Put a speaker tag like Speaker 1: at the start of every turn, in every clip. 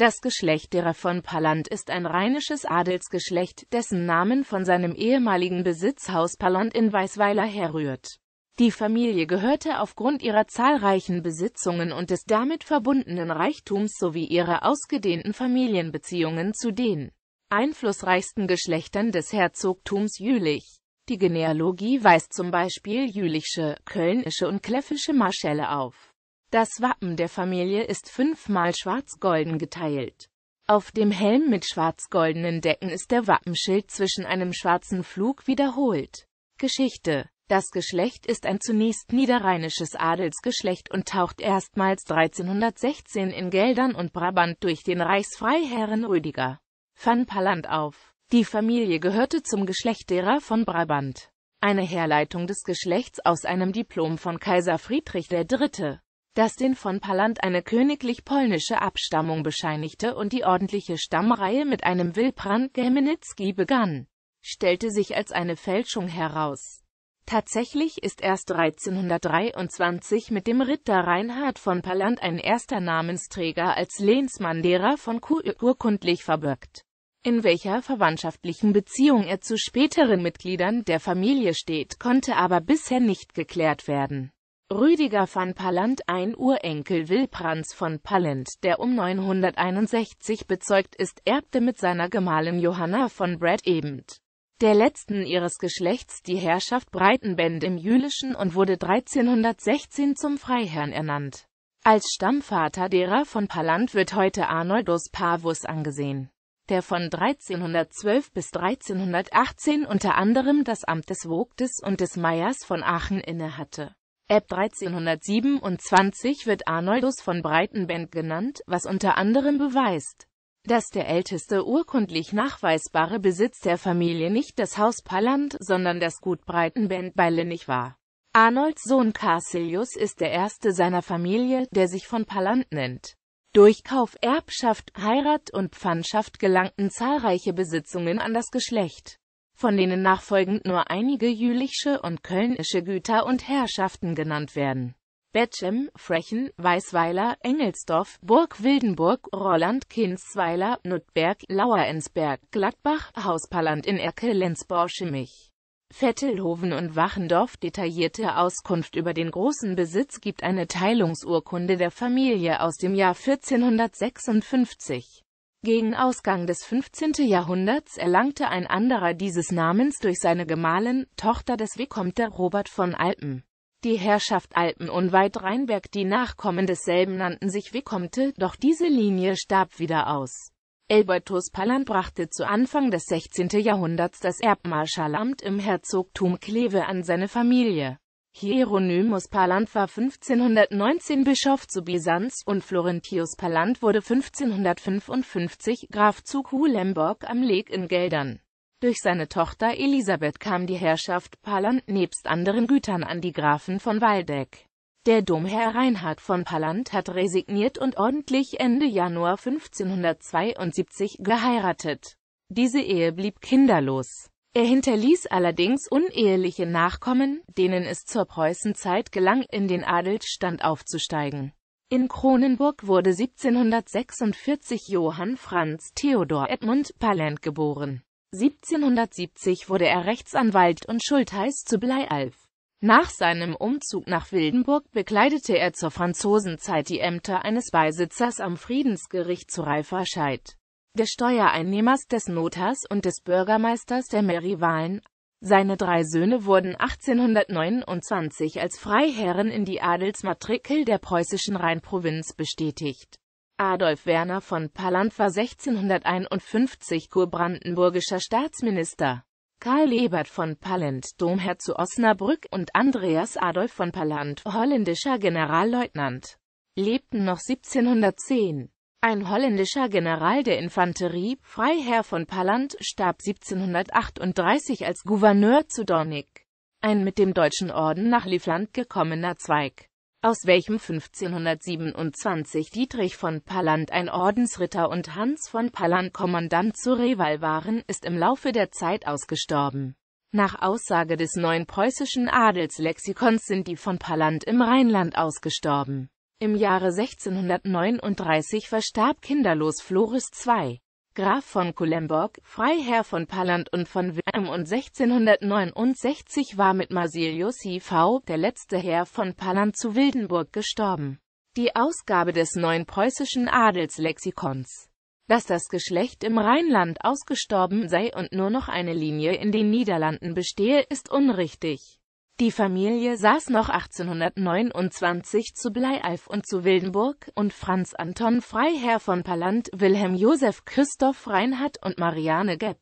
Speaker 1: Das Geschlecht derer von Palland ist ein rheinisches Adelsgeschlecht, dessen Namen von seinem ehemaligen Besitzhaus Palland in Weißweiler herrührt. Die Familie gehörte aufgrund ihrer zahlreichen Besitzungen und des damit verbundenen Reichtums sowie ihrer ausgedehnten Familienbeziehungen zu den einflussreichsten Geschlechtern des Herzogtums Jülich. Die Genealogie weist zum Beispiel jülichsche, kölnische und kläffische Marschelle auf das Wappen der Familie ist fünfmal schwarz-golden geteilt. Auf dem Helm mit schwarz-goldenen Decken ist der Wappenschild zwischen einem schwarzen Flug wiederholt. Geschichte Das Geschlecht ist ein zunächst niederrheinisches Adelsgeschlecht und taucht erstmals 1316 in Geldern und Brabant durch den Reichsfreiherren Rüdiger van Palland auf. Die Familie gehörte zum Geschlecht derer von Brabant. Eine Herleitung des Geschlechts aus einem Diplom von Kaiser Friedrich III das den von Palant eine königlich-polnische Abstammung bescheinigte und die ordentliche Stammreihe mit einem Wilbrand Geminitzki begann, stellte sich als eine Fälschung heraus. Tatsächlich ist erst 1323 mit dem Ritter Reinhard von Palant ein erster Namensträger als Lehnsmann derer von Kuhl urkundlich verbirgt, in welcher verwandtschaftlichen Beziehung er zu späteren Mitgliedern der Familie steht, konnte aber bisher nicht geklärt werden. Rüdiger van Pallant, ein Urenkel Wilprands von Pallant, der um 961 bezeugt ist, erbte mit seiner Gemahlin Johanna von Brad Ebend, der letzten ihres Geschlechts, die Herrschaft Breitenbend im Jülischen und wurde 1316 zum Freiherrn ernannt. Als Stammvater derer von Pallant wird heute Arnoldus Pavus angesehen, der von 1312 bis 1318 unter anderem das Amt des Vogtes und des Meiers von Aachen innehatte. Ab 1327 wird Arnoldus von Breitenbend genannt, was unter anderem beweist, dass der älteste urkundlich nachweisbare Besitz der Familie nicht das Haus Palland, sondern das Gut Breitenbend bei Linnig war. Arnolds Sohn Carsilius ist der erste seiner Familie, der sich von Palland nennt. Durch Kauf, Erbschaft, Heirat und Pfandschaft gelangten zahlreiche Besitzungen an das Geschlecht von denen nachfolgend nur einige jülichsche und kölnische Güter und Herrschaften genannt werden. Betschem, Frechen, Weißweiler, Engelsdorf, Burg Wildenburg, Rolland, Kinsweiler, Nuttberg, Lauerensberg, Gladbach, Hauspalland in Erke, Lenzborg, Schimmich. Vettelhoven und Wachendorf detaillierte Auskunft über den großen Besitz gibt eine Teilungsurkunde der Familie aus dem Jahr 1456. Gegen Ausgang des 15. Jahrhunderts erlangte ein anderer dieses Namens durch seine Gemahlin, Tochter des Vicomte Robert von Alpen. Die Herrschaft Alpen unweit Rheinberg, die Nachkommen desselben nannten sich Vicomte, doch diese Linie starb wieder aus. Elbertus Palland brachte zu Anfang des 16. Jahrhunderts das Erbmarschallamt im Herzogtum Kleve an seine Familie. Hieronymus Palant war 1519 Bischof zu Byzanz und Florentius Palant wurde 1555 Graf zu Kulemborg am Leg in Geldern. Durch seine Tochter Elisabeth kam die Herrschaft Palant nebst anderen Gütern an die Grafen von Waldeck. Der Domherr Reinhard von Palant hat resigniert und ordentlich Ende Januar 1572 geheiratet. Diese Ehe blieb kinderlos. Er hinterließ allerdings uneheliche Nachkommen, denen es zur Preußenzeit gelang, in den Adelsstand aufzusteigen. In Kronenburg wurde 1746 Johann Franz Theodor Edmund Palent geboren. 1770 wurde er Rechtsanwalt und Schultheiß zu Bleialf. Nach seinem Umzug nach Wildenburg bekleidete er zur Franzosenzeit die Ämter eines Beisitzers am Friedensgericht zu Reifferscheid des Steuereinnehmers, des Notars und des Bürgermeisters der Merivalen. Seine drei Söhne wurden 1829 als Freiherren in die Adelsmatrikel der preußischen Rheinprovinz bestätigt. Adolf Werner von Palland war 1651 kurbrandenburgischer Staatsminister. Karl Lebert von Palland, Domherr zu Osnabrück, und Andreas Adolf von Palland, holländischer Generalleutnant, lebten noch 1710. Ein holländischer General der Infanterie, Freiherr von Palland, starb 1738 als Gouverneur zu Dornigk, ein mit dem Deutschen Orden nach Livland gekommener Zweig, aus welchem 1527 Dietrich von Palland ein Ordensritter und Hans von Palland Kommandant zu Reval waren, ist im Laufe der Zeit ausgestorben. Nach Aussage des neuen preußischen Adelslexikons sind die von Palland im Rheinland ausgestorben. Im Jahre 1639 verstarb kinderlos Floris II. Graf von Kulemborg, Freiherr von Palland und von Wilhelm und 1669 war mit Marsilius IV. der letzte Herr von Palland zu Wildenburg gestorben. Die Ausgabe des neuen preußischen Adelslexikons, dass das Geschlecht im Rheinland ausgestorben sei und nur noch eine Linie in den Niederlanden bestehe, ist unrichtig. Die Familie saß noch 1829 zu Bleialf und zu Wildenburg und Franz Anton Freiherr von Pallandt, Wilhelm Josef Christoph Reinhardt und Mariane Gepp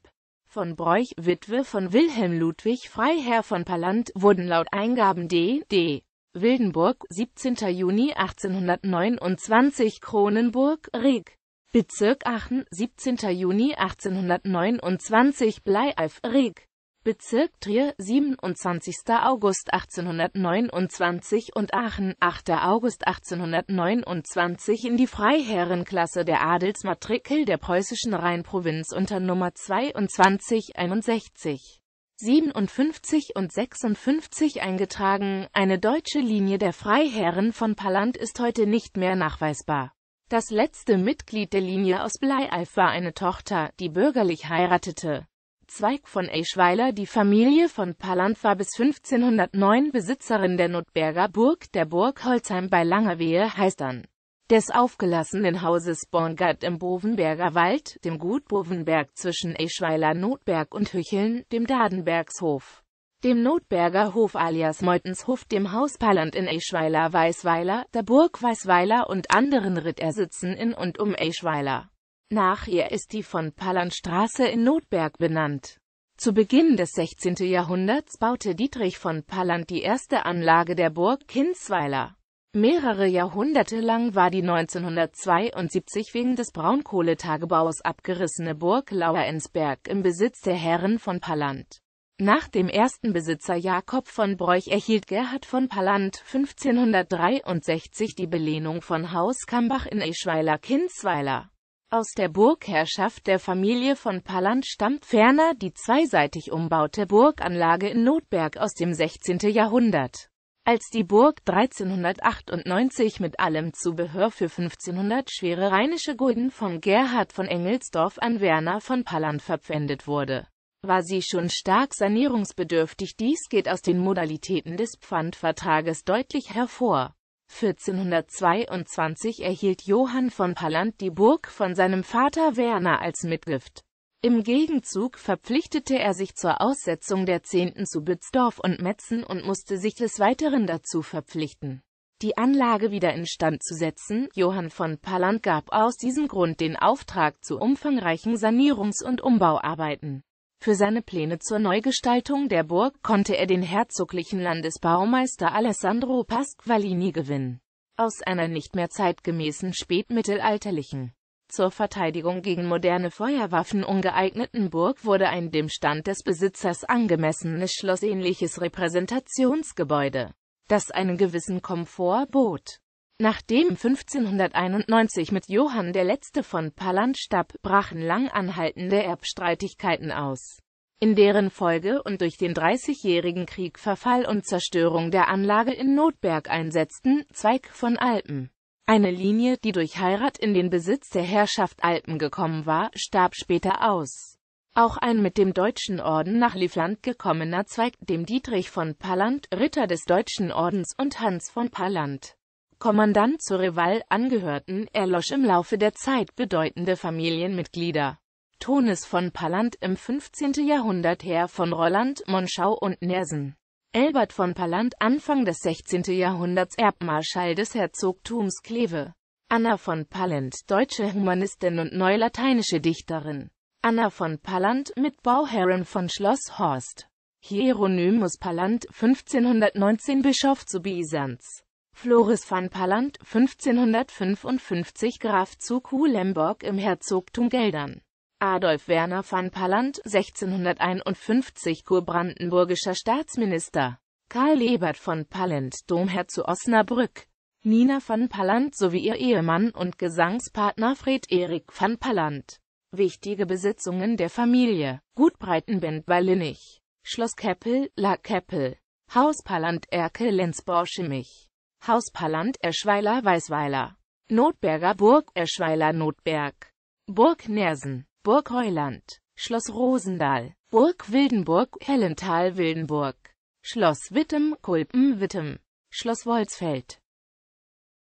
Speaker 1: von Broich, Witwe von Wilhelm Ludwig Freiherr von Pallandt, wurden laut Eingaben D. D. Wildenburg, 17. Juni 1829 Kronenburg, Reg. Bezirk Aachen, 17. Juni 1829 Bleialf, Reg. Bezirk Trier 27. August 1829 und Aachen 8. August 1829 in die Freiherrenklasse der Adelsmatrikel der preußischen Rheinprovinz unter Nummer 22 61. 57 und 56 eingetragen. Eine deutsche Linie der Freiherren von Palland ist heute nicht mehr nachweisbar. Das letzte Mitglied der Linie aus Bleieif war eine Tochter, die bürgerlich heiratete. Zweig von Eschweiler die Familie von Palland war bis 1509 Besitzerin der Notberger Burg, der Burg Holzheim bei Langerwehe heißt dann des aufgelassenen Hauses Borngard im Bovenberger Wald, dem Gut Bovenberg zwischen Eschweiler Notberg und Hücheln, dem Dadenbergshof, dem Notberger Hof alias Meutenshof, dem Haus Palland in Eschweiler-Weißweiler, der Burg Weißweiler und anderen Rittersitzen in und um Eschweiler. Nach ihr ist die von Pallernstraße in Notberg benannt. Zu Beginn des 16. Jahrhunderts baute Dietrich von Palland die erste Anlage der Burg Kinsweiler. Mehrere Jahrhunderte lang war die 1972 wegen des Braunkohletagebaus abgerissene Burg Lauerensberg im Besitz der Herren von Palland. Nach dem ersten Besitzer Jakob von Broich erhielt Gerhard von Palland 1563 die Belehnung von Haus Kambach in eschweiler kinsweiler aus der Burgherrschaft der Familie von Palland stammt ferner die zweiseitig umbaute Burganlage in Notberg aus dem 16. Jahrhundert. Als die Burg 1398 mit allem Zubehör für 1500 schwere rheinische Gulden von Gerhard von Engelsdorf an Werner von Palland verpfändet wurde, war sie schon stark sanierungsbedürftig. Dies geht aus den Modalitäten des Pfandvertrages deutlich hervor 1422 erhielt Johann von Pallandt die Burg von seinem Vater Werner als Mitgift. Im Gegenzug verpflichtete er sich zur Aussetzung der Zehnten zu Bützdorf und Metzen und musste sich des Weiteren dazu verpflichten, die Anlage wieder instand zu setzen. Johann von Pallandt gab aus diesem Grund den Auftrag zu umfangreichen Sanierungs- und Umbauarbeiten für seine Pläne zur Neugestaltung der Burg konnte er den herzoglichen Landesbaumeister Alessandro Pasqualini gewinnen. Aus einer nicht mehr zeitgemäßen spätmittelalterlichen, zur Verteidigung gegen moderne Feuerwaffen ungeeigneten Burg wurde ein dem Stand des Besitzers angemessenes schlossähnliches Repräsentationsgebäude, das einen gewissen Komfort bot. Nachdem 1591 mit Johann der Letzte von Palland starb, brachen lang anhaltende Erbstreitigkeiten aus, in deren Folge und durch den Dreißigjährigen Krieg Verfall und Zerstörung der Anlage in Notberg einsetzten, Zweig von Alpen. Eine Linie, die durch Heirat in den Besitz der Herrschaft Alpen gekommen war, starb später aus. Auch ein mit dem Deutschen Orden nach Livland gekommener Zweig, dem Dietrich von Palland, Ritter des Deutschen Ordens und Hans von Palland, Kommandant zur Reval, angehörten, erlosch im Laufe der Zeit bedeutende Familienmitglieder. Tonis von Palland im 15. Jahrhundert Herr von Roland, Monschau und Nersen. Elbert von Palland Anfang des 16. Jahrhunderts Erbmarschall des Herzogtums Kleve. Anna von Palland, deutsche Humanistin und neulateinische Dichterin. Anna von Palland mit Bauherren von Schloss Horst. Hieronymus Palland, 1519 Bischof zu Byzanz. Floris van Palland, 1555 Graf zu Kulemborg im Herzogtum Geldern. Adolf Werner van Palland, 1651 kurbrandenburgischer Staatsminister. Karl Lebert von Palland, Domherr zu Osnabrück. Nina van Palland sowie ihr Ehemann und Gesangspartner Fred Erik van Palland. Wichtige Besitzungen der Familie. Gut Breitenbend bei Linnich. Schloss Keppel, La Keppel. Haus Pallant Erke Lenzborschemich. Hauspaland Erschweiler Weißweiler, Notberger Burg Erschweiler Notberg, Burg Nersen, Burg Heuland, Schloss Rosendahl, Burg Wildenburg Hellental Wildenburg, Schloss Wittem Kulpen Wittem, Schloss Wolsfeld,